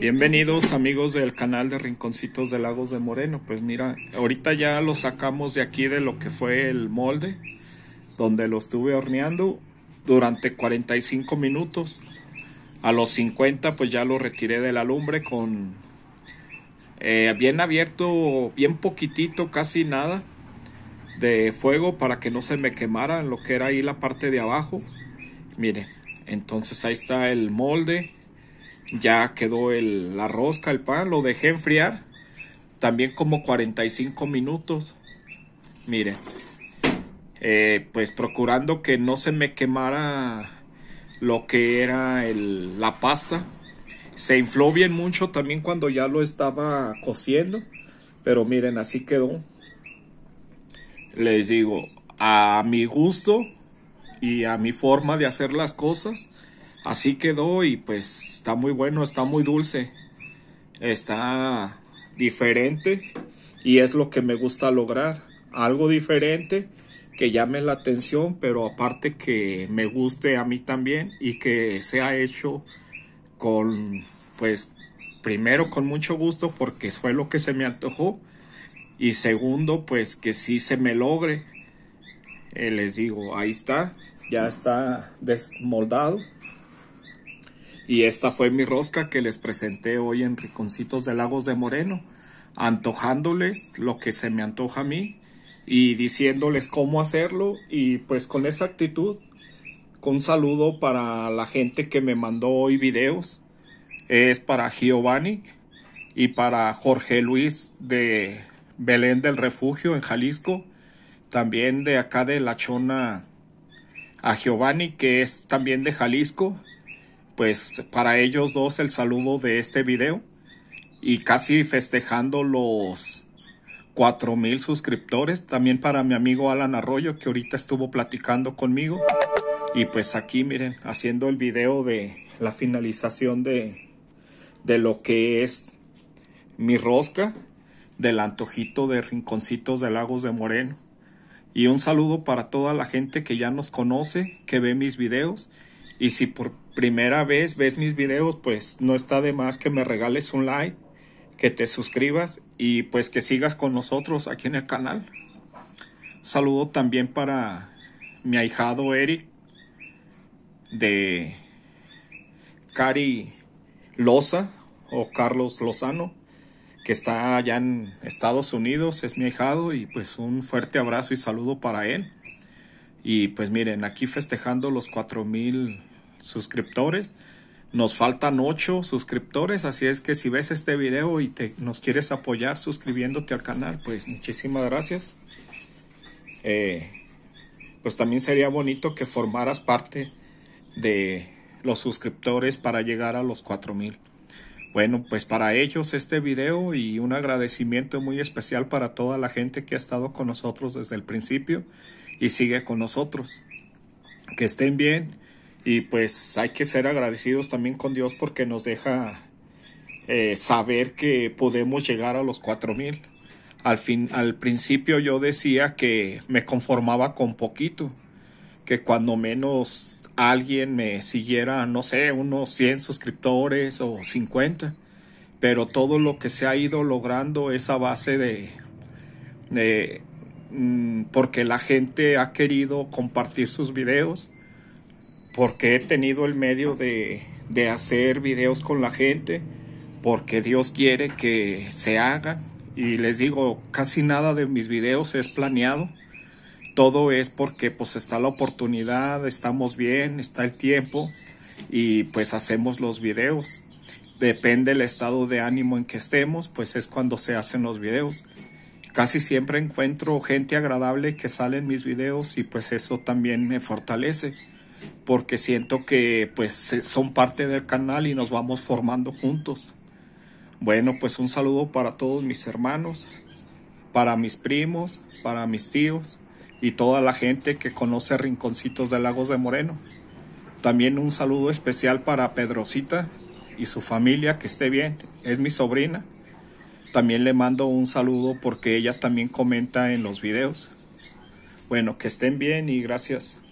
Bienvenidos amigos del canal de Rinconcitos de Lagos de Moreno. Pues mira, ahorita ya lo sacamos de aquí de lo que fue el molde, donde lo estuve horneando durante 45 minutos. A los 50 pues ya lo retiré de la lumbre con eh, bien abierto, bien poquitito, casi nada de fuego para que no se me quemara lo que era ahí la parte de abajo. Mire, entonces ahí está el molde ya quedó el, la rosca, el pan, lo dejé enfriar también como 45 minutos. Miren, eh, pues procurando que no se me quemara lo que era el, la pasta. Se infló bien mucho también cuando ya lo estaba cociendo. Pero miren, así quedó. Les digo, a mi gusto y a mi forma de hacer las cosas, así quedó y pues está muy bueno, está muy dulce, está diferente y es lo que me gusta lograr, algo diferente que llame la atención, pero aparte que me guste a mí también y que sea hecho con, pues, primero con mucho gusto porque fue lo que se me antojó y segundo, pues, que sí se me logre. Eh, les digo, ahí está, ya está desmoldado y esta fue mi rosca que les presenté hoy en Riconcitos de Lagos de Moreno, antojándoles lo que se me antoja a mí y diciéndoles cómo hacerlo y pues con esa actitud, con un saludo para la gente que me mandó hoy videos, es para Giovanni y para Jorge Luis de Belén del Refugio en Jalisco, también de acá de La Chona a Giovanni que es también de Jalisco pues para ellos dos el saludo de este video y casi festejando los 4000 suscriptores. También para mi amigo Alan Arroyo que ahorita estuvo platicando conmigo. Y pues aquí miren, haciendo el video de la finalización de, de lo que es mi rosca del antojito de Rinconcitos de Lagos de Moreno. Y un saludo para toda la gente que ya nos conoce, que ve mis videos y si por primera vez ves mis videos, pues no está de más que me regales un like, que te suscribas y pues que sigas con nosotros aquí en el canal. saludo también para mi ahijado Eric de Cari Loza o Carlos Lozano, que está allá en Estados Unidos, es mi ahijado y pues un fuerte abrazo y saludo para él. Y pues miren, aquí festejando los 4000 suscriptores. Nos faltan 8 suscriptores, así es que si ves este video y te, nos quieres apoyar suscribiéndote al canal, pues muchísimas gracias. Eh, pues también sería bonito que formaras parte de los suscriptores para llegar a los 4000. Bueno, pues para ellos este video y un agradecimiento muy especial para toda la gente que ha estado con nosotros desde el principio y sigue con nosotros. Que estén bien y pues hay que ser agradecidos también con Dios porque nos deja eh, saber que podemos llegar a los cuatro mil. Al, fin, al principio yo decía que me conformaba con poquito, que cuando menos alguien me siguiera, no sé, unos 100 suscriptores o 50, pero todo lo que se ha ido logrando es a base de Mm, porque la gente ha querido compartir sus videos, porque he tenido el medio de, de hacer videos con la gente, porque Dios quiere que se hagan. Y les digo, casi nada de mis videos es planeado. Todo es porque pues está la oportunidad, estamos bien, está el tiempo y pues hacemos los videos. Depende el estado de ánimo en que estemos, pues es cuando se hacen los videos casi siempre encuentro gente agradable que sale en mis videos y pues eso también me fortalece porque siento que pues son parte del canal y nos vamos formando juntos. Bueno, pues un saludo para todos mis hermanos, para mis primos, para mis tíos y toda la gente que conoce Rinconcitos de Lagos de Moreno. También un saludo especial para Pedrocita y su familia, que esté bien, es mi sobrina. También le mando un saludo porque ella también comenta en los videos. Bueno, que estén bien y gracias.